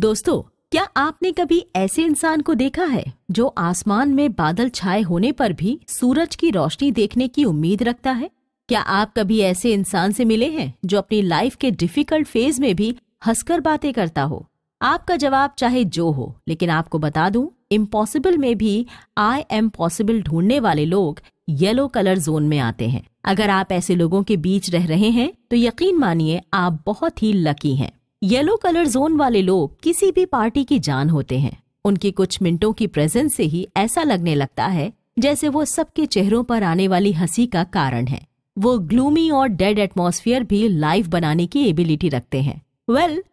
दोस्तों क्या आपने कभी ऐसे इंसान को देखा है जो आसमान में बादल छाए होने पर भी सूरज की रोशनी देखने की उम्मीद रखता है क्या आप कभी ऐसे इंसान से मिले हैं जो अपनी लाइफ के डिफिकल्ट फेज में भी हंसकर बातें करता हो आपका जवाब चाहे जो हो लेकिन आपको बता दूं इम्पॉसिबल में भी आई एम पॉसिबल ढूंढने वाले लोग येलो कलर जोन में आते हैं अगर आप ऐसे लोगों के बीच रह रहे हैं तो यकीन मानिए आप बहुत ही लकी हैं येलो कलर जोन वाले लोग किसी भी पार्टी की जान होते हैं उनकी कुछ मिनटों की प्रेजेंस से ही ऐसा लगने लगता है जैसे वो सबके चेहरों पर आने वाली हंसी का कारण है वो ग्लूमी और डेड एटमोसफियर भी लाइव बनाने की एबिलिटी रखते हैं well well,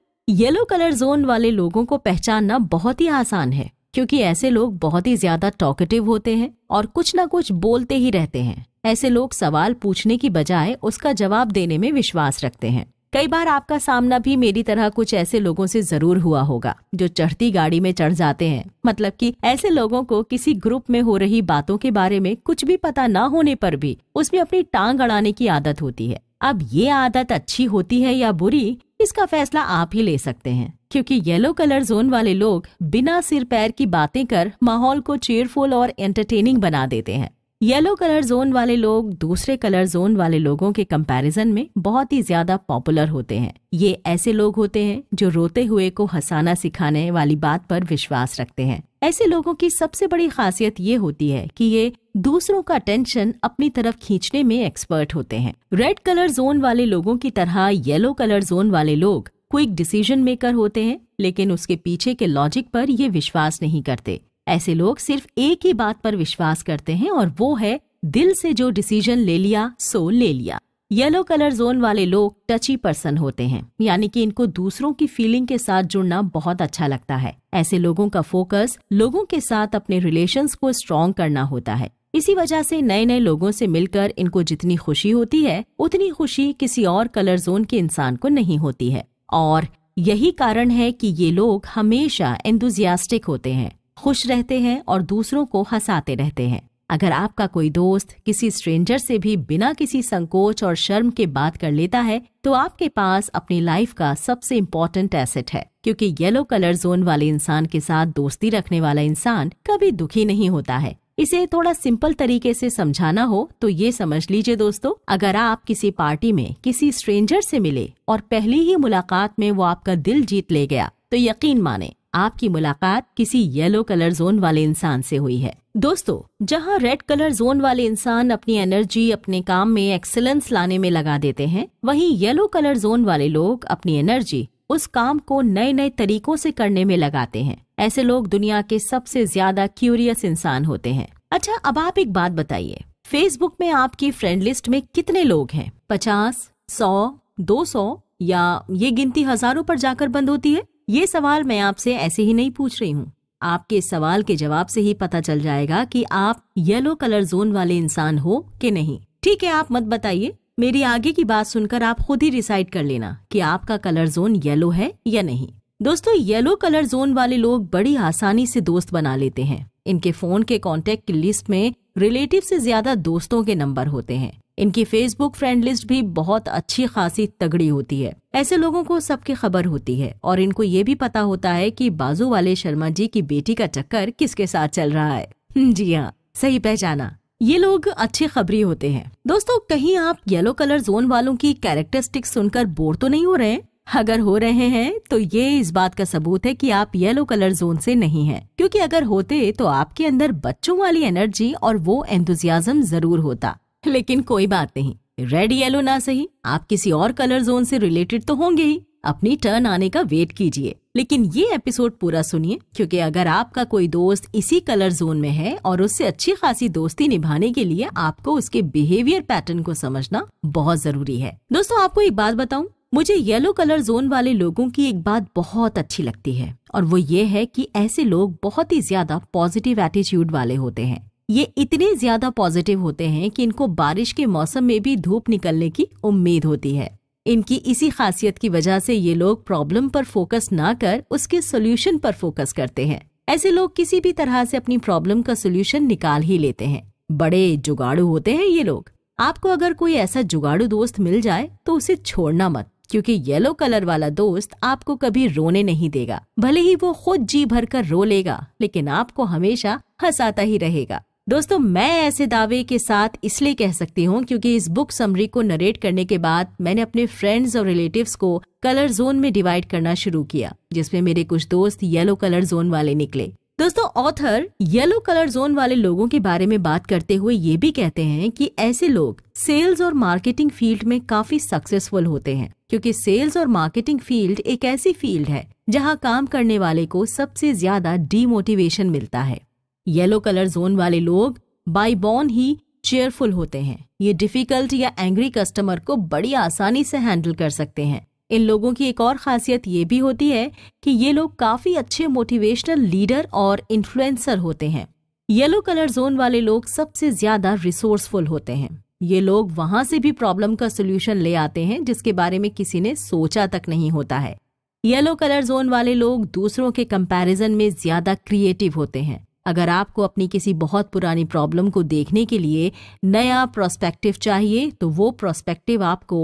yellow colour zone वाले लोगों को पहचानना बहुत ही आसान है क्योंकि ऐसे लोग बहुत ही ज्यादा टॉकेटिव होते हैं और कुछ ना कुछ बोलते ही रहते हैं ऐसे लोग सवाल पूछने की बजाय उसका जवाब देने में विश्वास रखते हैं कई बार आपका सामना भी मेरी तरह कुछ ऐसे लोगों से जरूर हुआ होगा जो चढ़ती गाड़ी में चढ़ जाते हैं मतलब कि ऐसे लोगों को किसी ग्रुप में हो रही बातों के बारे में कुछ भी पता ना होने पर भी उसमें अपनी टांग अड़ाने की आदत होती है अब ये आदत अच्छी होती है या बुरी इसका फैसला आप ही ले सकते हैं क्योंकि येलो कलर जोन वाले लोग बिना सिर पैर की बातें कर माहौल को चेयरफुल और एंटरटेनिंग बना देते हैं येलो कलर जोन वाले लोग दूसरे कलर जोन वाले लोगों के कंपैरिजन में बहुत ही ज्यादा पॉपुलर होते हैं ये ऐसे लोग होते हैं जो रोते हुए को हंसाना सिखाने वाली बात पर विश्वास रखते हैं ऐसे लोगों की सबसे बड़ी खासियत ये होती है कि ये दूसरों का टेंशन अपनी तरफ खींचने में एक्सपर्ट होते हैं रेड कलर जोन वाले लोगों की तरह येलो कलर जोन वाले लोग क्विक डिसीजन मेकर होते हैं लेकिन उसके पीछे के लॉजिक पर ये विश्वास नहीं करते ऐसे लोग सिर्फ एक ही बात पर विश्वास करते हैं और वो है दिल से जो डिसीजन ले लिया सो ले लिया येलो कलर जोन वाले लोग टची पर्सन होते हैं यानी कि इनको दूसरों की फीलिंग के साथ जुड़ना बहुत अच्छा लगता है ऐसे लोगों का फोकस लोगों के साथ अपने रिलेशंस को स्ट्रॉन्ग करना होता है इसी वजह से नए नए लोगों से मिलकर इनको जितनी खुशी होती है उतनी खुशी किसी और कलर जोन के इंसान को नहीं होती है और यही कारण है कि ये लोग हमेशा एंथुजियास्टिक होते हैं खुश रहते हैं और दूसरों को हंसाते रहते हैं अगर आपका कोई दोस्त किसी स्ट्रेंजर से भी बिना किसी संकोच और शर्म के बात कर लेता है तो आपके पास अपनी लाइफ का सबसे इम्पोर्टेंट एसेट है क्योंकि येलो कलर जोन वाले इंसान के साथ दोस्ती रखने वाला इंसान कभी दुखी नहीं होता है इसे थोड़ा सिंपल तरीके से समझाना हो तो ये समझ लीजिए दोस्तों अगर आप किसी पार्टी में किसी स्ट्रेंजर से मिले और पहली ही मुलाकात में वो आपका दिल जीत ले गया तो यकीन माने आपकी मुलाकात किसी येलो कलर जोन वाले इंसान से हुई है दोस्तों जहां रेड कलर जोन वाले इंसान अपनी एनर्जी अपने काम में एक्सेलेंस लाने में लगा देते हैं वहीं येलो कलर जोन वाले लोग अपनी एनर्जी उस काम को नए नए तरीकों से करने में लगाते हैं ऐसे लोग दुनिया के सबसे ज्यादा क्यूरियस इंसान होते हैं अच्छा अब आप एक बात बताइए फेसबुक में आपकी फ्रेंड लिस्ट में कितने लोग हैं पचास सौ दो सौ या ये गिनती हजारों पर जाकर बंद होती है ये सवाल मैं आपसे ऐसे ही नहीं पूछ रही हूँ आपके सवाल के जवाब से ही पता चल जाएगा कि आप येलो कलर जोन वाले इंसान हो कि नहीं ठीक है आप मत बताइए मेरी आगे की बात सुनकर आप खुद ही डिसाइड कर लेना कि आपका कलर जोन येलो है या नहीं दोस्तों येलो कलर जोन वाले लोग बड़ी आसानी से दोस्त बना लेते हैं इनके फोन के कॉन्टेक्ट लिस्ट में रिलेटिव से ज्यादा दोस्तों के नंबर होते हैं इनकी फेसबुक फ्रेंड लिस्ट भी बहुत अच्छी खासी तगड़ी होती है ऐसे लोगों को सबकी खबर होती है और इनको ये भी पता होता है कि बाजू वाले शर्मा जी की बेटी का चक्कर किसके साथ चल रहा है हम्म, जी हाँ सही पहचाना ये लोग अच्छे खबरी होते हैं दोस्तों कहीं आप येलो कलर जोन वालों की कैरेक्टरिस्टिक सुनकर बोर तो नहीं हो रहे अगर हो रहे हैं तो ये इस बात का सबूत है कि आप येलो कलर जोन से नहीं हैं क्योंकि अगर होते तो आपके अंदर बच्चों वाली एनर्जी और वो एंथुजियाज्म जरूर होता लेकिन कोई बात नहीं रेड येलो ना सही आप किसी और कलर जोन से रिलेटेड तो होंगे ही अपनी टर्न आने का वेट कीजिए लेकिन ये एपिसोड पूरा सुनिए क्योंकि अगर आपका कोई दोस्त इसी कलर जोन में है और उससे अच्छी खासी दोस्ती निभाने के लिए आपको उसके बिहेवियर पैटर्न को समझना बहुत जरूरी है दोस्तों आपको एक बात बताऊं मुझे येलो कलर जोन वाले लोगों की एक बात बहुत अच्छी लगती है और वो ये है कि ऐसे लोग बहुत ही ज्यादा पॉजिटिव एटीट्यूड वाले होते हैं ये इतने ज्यादा पॉजिटिव होते हैं कि इनको बारिश के मौसम में भी धूप निकलने की उम्मीद होती है इनकी इसी खासियत की वजह से ये लोग प्रॉब्लम पर फोकस ना कर उसके सोल्यूशन पर फोकस करते हैं ऐसे लोग किसी भी तरह से अपनी प्रॉब्लम का सोल्यूशन निकाल ही लेते हैं बड़े जुगाड़ू होते हैं ये लोग आपको अगर कोई ऐसा जुगाड़ू दोस्त मिल जाए तो उसे छोड़ना मत क्योंकि येलो कलर वाला दोस्त आपको कभी रोने नहीं देगा भले ही वो खुद जी भर कर रो लेगा लेकिन आपको हमेशा हंसाता ही रहेगा दोस्तों मैं ऐसे दावे के साथ इसलिए कह सकती हूँ क्योंकि इस बुक समरी को नरेट करने के बाद मैंने अपने फ्रेंड्स और रिलेटिव्स को कलर जोन में डिवाइड करना शुरू किया जिसमें मेरे कुछ दोस्त येलो कलर जोन वाले निकले दोस्तों ऑथर येलो कलर जोन वाले लोगों के बारे में बात करते हुए ये भी कहते हैं कि ऐसे लोग सेल्स और मार्केटिंग फील्ड में काफी सक्सेसफुल होते हैं क्योंकि सेल्स और मार्केटिंग फील्ड एक ऐसी फील्ड है जहां काम करने वाले को सबसे ज्यादा डीमोटिवेशन मिलता है येलो कलर जोन वाले लोग बाई बॉर्न ही चेयरफुल होते हैं ये डिफिकल्ट या एंग्री कस्टमर को बड़ी आसानी से हैंडल कर सकते हैं इन लोगों की एक और खासियत ये भी होती है कि ये लोग काफ़ी अच्छे मोटिवेशनल लीडर और इन्फ्लुएंसर होते हैं येलो कलर जोन वाले लोग सबसे ज़्यादा रिसोर्सफुल होते हैं ये लोग वहां से भी प्रॉब्लम का सोल्यूशन ले आते हैं जिसके बारे में किसी ने सोचा तक नहीं होता है येलो कलर जोन वाले लोग दूसरों के कंपैरिजन में ज्यादा क्रिएटिव होते हैं अगर आपको अपनी किसी बहुत पुरानी प्रॉब्लम को देखने के लिए नया प्रोस्पेक्टिव चाहिए तो वो प्रोस्पेक्टिव आपको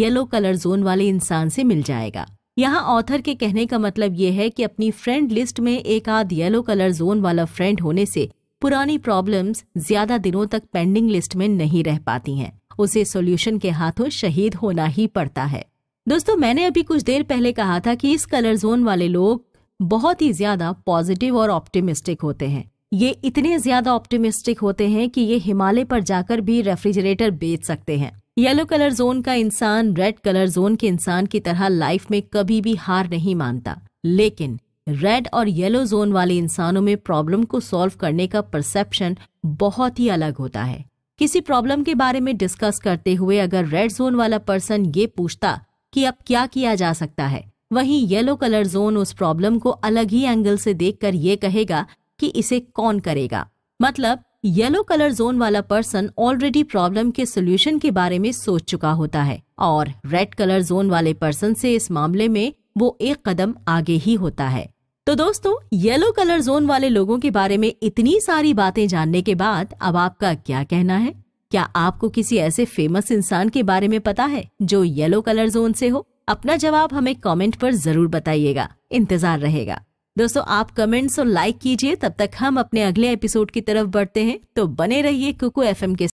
येलो कलर जोन वाले इंसान से मिल जाएगा यहाँ ऑथर के कहने का मतलब ये है कि अपनी फ्रेंड लिस्ट में एक आध येलो कलर जोन वाला फ्रेंड होने से पुरानी प्रॉब्लम्स ज्यादा दिनों तक पेंडिंग लिस्ट में नहीं रह पाती हैं उसे सॉल्यूशन के हाथों शहीद होना ही पड़ता है दोस्तों मैंने अभी कुछ देर पहले कहा था कि इस कलर जोन वाले लोग बहुत ही ज्यादा पॉजिटिव और ऑप्टिमिस्टिक होते हैं ये इतने ज्यादा ऑप्टिमिस्टिक होते हैं कि ये हिमालय पर जाकर भी रेफ्रिजरेटर बेच सकते हैं येलो कलर जोन का इंसान रेड कलर जोन के इंसान की तरह लाइफ में कभी भी हार नहीं मानता लेकिन रेड और येलो जोन वाले इंसानों में प्रॉब्लम को सॉल्व करने का परसेप्शन बहुत ही अलग होता है किसी प्रॉब्लम के बारे में डिस्कस करते हुए अगर रेड जोन वाला पर्सन ये पूछता कि अब क्या किया जा सकता है वहीं येलो कलर जोन उस प्रॉब्लम को अलग ही एंगल से देखकर ये कहेगा कि इसे कौन करेगा मतलब येलो कलर जोन वाला पर्सन ऑलरेडी प्रॉब्लम के सोल्यूशन के बारे में सोच चुका होता है और रेड कलर जोन वाले पर्सन से इस मामले में वो एक कदम आगे ही होता है तो दोस्तों येलो कलर जोन वाले लोगों के बारे में इतनी सारी बातें जानने के बाद अब आपका क्या कहना है क्या आपको किसी ऐसे फेमस इंसान के बारे में पता है जो येलो कलर जोन से हो अपना जवाब हमें कमेंट पर जरूर बताइएगा इंतजार रहेगा दोस्तों आप कमेंट्स और लाइक कीजिए तब तक हम अपने अगले एपिसोड की तरफ बढ़ते हैं तो बने रहिए कुकू एफ के